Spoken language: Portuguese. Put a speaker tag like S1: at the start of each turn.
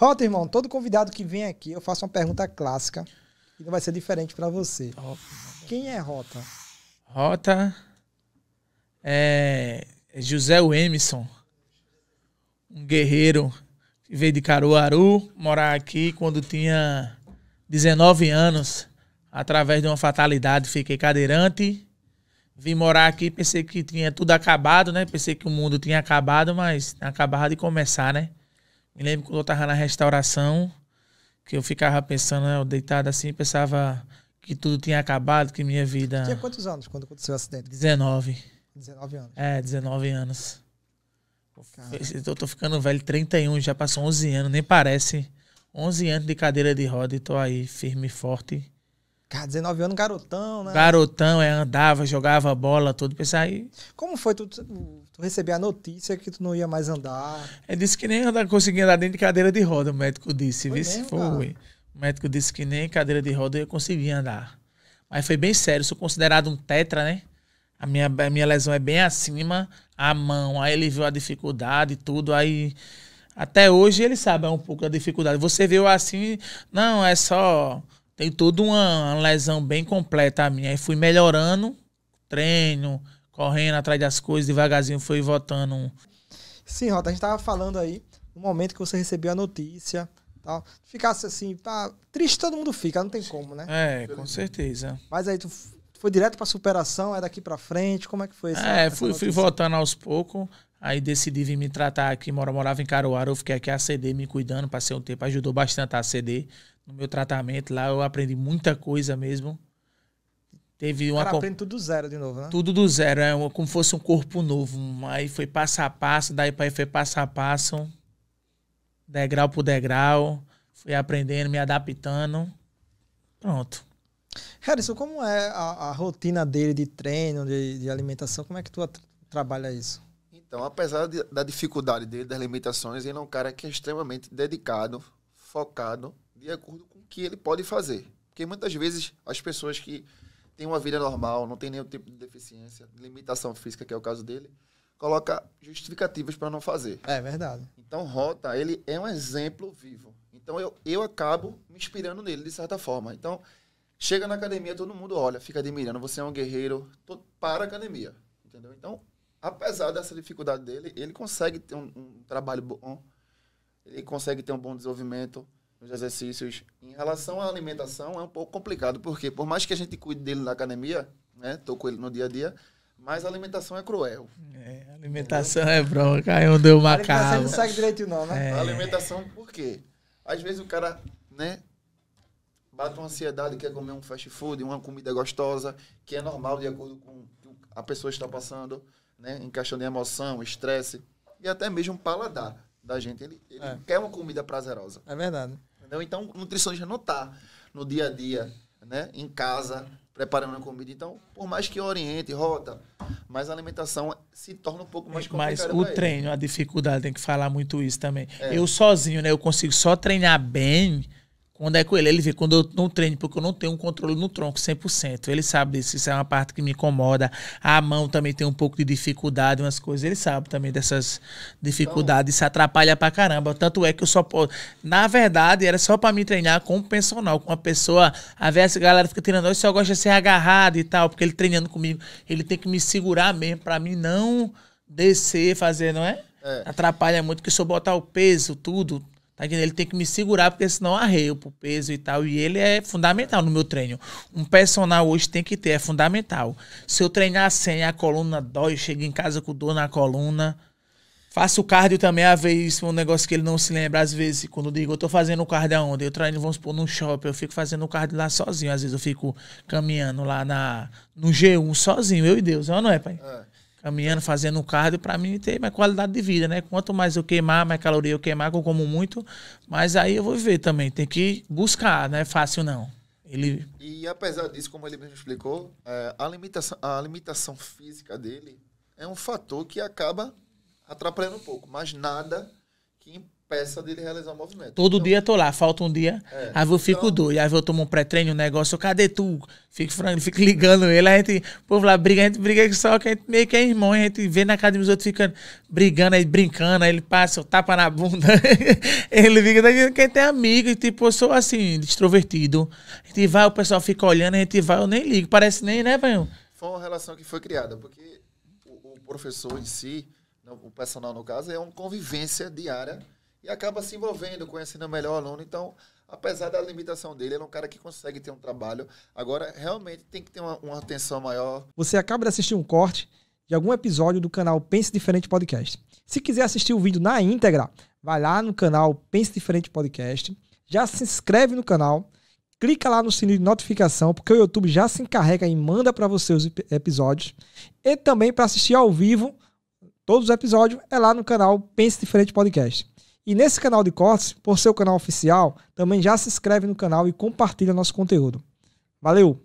S1: Rota, irmão, todo convidado que vem aqui, eu faço uma pergunta clássica e não vai ser diferente para você. Rota. Quem é Rota?
S2: Rota é José Emerson, um guerreiro que veio de Caruaru morar aqui quando tinha 19 anos, através de uma fatalidade, fiquei cadeirante. Vim morar aqui, pensei que tinha tudo acabado, né? Pensei que o mundo tinha acabado, mas acabava de começar, né? Me lembro quando eu tava na restauração, que eu ficava pensando, né, eu deitado assim, pensava que tudo tinha acabado, que minha vida. Tinha
S1: quantos anos quando aconteceu o acidente? 19. 19 anos. É,
S2: 19 anos. Caramba. Eu tô ficando velho, 31, já passou 11 anos, nem parece. 11 anos de cadeira de roda e tô aí firme e forte.
S1: Cara, 19 anos, garotão, né? Garotão,
S2: é, andava, jogava bola, tudo, pensar aí.
S1: Como foi tu, tu, receber a notícia que tu não ia mais andar? Ele disse que nem andar, conseguia andar dentro de cadeira de
S2: roda, o médico disse. Foi. Mesmo, foi. O médico disse que nem cadeira de roda eu conseguia andar. Mas foi bem sério, sou considerado um tetra, né? A minha, a minha lesão é bem acima, a mão. Aí ele viu a dificuldade e tudo, aí. Até hoje ele sabe um pouco da dificuldade. Você viu assim, não, é só tem toda uma lesão bem completa a minha. Aí fui melhorando, treino, correndo atrás das coisas, devagarzinho fui voltando.
S1: Sim, Rota, a gente tava falando aí no momento que você recebeu a notícia, tal. Ficasse assim, tá triste todo mundo fica, não tem como, né? É, com certeza. Mas aí tu foi direto para superação, é daqui para frente, como é que foi é, essa? É, fui, fui voltando
S2: aos poucos. Aí decidi vir me tratar aqui, mora, morava em Caruaru, eu fiquei aqui a CD me cuidando, passei um tempo, ajudou bastante a CD no meu tratamento. Lá eu aprendi muita coisa mesmo. Teve uma. Cara, aprende
S1: tudo do zero de novo, né? Tudo
S2: do zero, é como se fosse um corpo novo. Aí foi passo a passo, daí para aí foi passo a passo, degrau por degrau, fui aprendendo, me adaptando. Pronto.
S1: Harrison, como é a, a rotina dele de treino, de, de, alimentação? Como é que tu trabalha isso?
S3: Então, apesar de, da dificuldade dele, das limitações, ele é um cara que é extremamente dedicado, focado, de acordo com o que ele pode fazer. Porque muitas vezes as pessoas que têm uma vida normal, não têm nenhum tipo de deficiência, limitação física, que é o caso dele, coloca justificativas para não fazer. É verdade. Então, Rota, ele é um exemplo vivo. Então, eu, eu acabo me inspirando nele, de certa forma. Então, chega na academia, todo mundo olha, fica admirando, você é um guerreiro, todo, para a academia, entendeu? Então, apesar dessa dificuldade dele, ele consegue ter um, um trabalho bom, ele consegue ter um bom desenvolvimento nos exercícios. Em relação à alimentação, é um pouco complicado, porque por mais que a gente cuide dele na academia, né, tô com ele no dia a dia, mas a alimentação é cruel. É,
S2: alimentação entendeu? é bronca, aí um deu uma cara. não sabe direito não, né? É. A
S3: alimentação, por quê? Às vezes o cara, né, bate uma ansiedade, quer comer um fast food, uma comida gostosa, que é normal de acordo com o que a pessoa está passando né? Em questão de emoção, estresse e até mesmo paladar da gente. Ele, ele é. quer uma comida prazerosa. É verdade. Entendeu? Então, nutricionista não está no dia a dia, né? Em casa, preparando a comida. Então, por mais que oriente, rota, mas a alimentação se torna um pouco mais é, complicada. Mas o
S2: treino, ele. a dificuldade, tem que falar muito isso também. É. Eu sozinho, né? Eu consigo só treinar bem quando é com ele, ele vê quando eu não treino, porque eu não tenho um controle no tronco 100%. Ele sabe disso, isso é uma parte que me incomoda. A mão também tem um pouco de dificuldade, umas coisas. Ele sabe também dessas dificuldades, se atrapalha pra caramba. Tanto é que eu só posso. Na verdade, era só pra me treinar com um personal, com uma pessoa. A ver, essa galera fica tirando, eu só gosta de ser agarrado e tal, porque ele treinando comigo, ele tem que me segurar mesmo, pra mim não descer, fazer, não é? é. Atrapalha muito, que se eu botar o peso, tudo, Tá entendendo? Ele tem que me segurar, porque senão arreio pro peso e tal. E ele é fundamental no meu treino. Um personal hoje tem que ter, é fundamental. Se eu treinar sem, a coluna dói, chego em casa com dor na coluna. Faço cardio também, às vezes, um negócio que ele não se lembra, às vezes, quando eu digo, eu tô fazendo cardio aonde? Eu treino, vamos supor, num shopping, eu fico fazendo cardio lá sozinho, às vezes eu fico caminhando lá na, no G1 sozinho, eu e Deus, é não é, pai? É caminhando, fazendo cardio, para mim ter mais qualidade de vida, né? Quanto mais eu queimar, mais caloria eu queimar, que eu como muito, mas aí eu vou viver também. Tem que buscar, não é fácil não. Ele...
S3: E apesar disso, como ele mesmo explicou, é, a, limitação, a limitação física dele é um fator que acaba atrapalhando um pouco, mas nada que peça dele realizar o movimento.
S2: Todo então, dia tô lá, falta um dia, é, aí eu fico então, doido, aí eu tomo um pré-treino, um negócio, cadê tu? Fico, fico ligando ele, a gente, o povo lá briga, a gente briga só que a gente meio que é irmão, a gente vê na academia os outros ficando brigando, aí brincando, aí ele passa, tapa na bunda, ele fica dizendo que é amigo, e tipo, eu sou assim, extrovertido, a gente vai, o pessoal fica olhando, a gente vai, eu nem ligo, parece nem, né, velho?
S3: Foi uma relação que foi criada, porque o, o professor em si, o personal no caso, é uma convivência diária e acaba se envolvendo, conhecendo melhor o aluno. Então, apesar da limitação dele, ele é um cara que consegue ter um trabalho. Agora, realmente tem que ter uma, uma atenção maior.
S1: Você acaba de assistir um corte de algum episódio do canal Pense Diferente Podcast. Se quiser assistir o vídeo na íntegra, vai lá no canal Pense Diferente Podcast, já se inscreve no canal, clica lá no sininho de notificação, porque o YouTube já se encarrega e manda para você os episódios. E também para assistir ao vivo todos os episódios é lá no canal Pense Diferente Podcast. E nesse canal de cortes, por ser o canal oficial, também já se inscreve no canal e compartilha nosso conteúdo. Valeu!